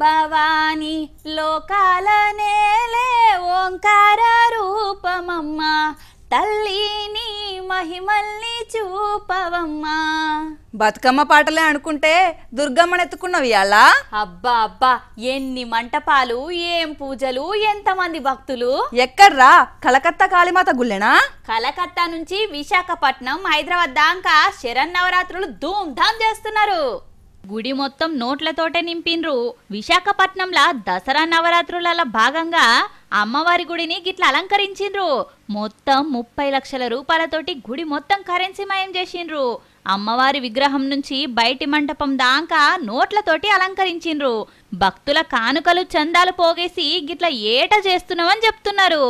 భవాని లోకాల నేలే ఓంకార రూపమమ్మ తల్లిని మహిమల్ని చూపవమ్మా బతుకమ్మ పాటలే అనుకుంటే దుర్గమ్మను ఎత్తుకున్నావు ఇవాళ అబ్బా అబ్బా ఎన్ని మంటపాలు ఏం పూజలు ఎంతమంది భక్తులు ఎక్కడ్రా కలకత్తా కాళీమాత గుళ్ళెనా కలకత్తా నుంచి విశాఖపట్నం హైదరాబాద్ దాకా శరన్నవరాత్రులు ధూమ్ ధామ్ చేస్తున్నారు గుడి మొత్తం నోట్లతోటే నింపిన్రు విశాఖపట్నంలా దసరా నవరాత్రులలో భాగంగా అమ్మవారి గుడిని గిట్ల అలంకరించిండ్రు మొత్తం ముప్పై లక్షల రూపాయలతోటి గుడి మొత్తం కరెన్సీ మయం చేసిండ్రు అమ్మవారి విగ్రహం నుంచి బయటి మంటపం దాకా నోట్లతోటి అలంకరించిండ్రు భక్తుల కానుకలు చందాలు పోగేసి గిట్ల ఏట చేస్తున్నామని చెప్తున్నారు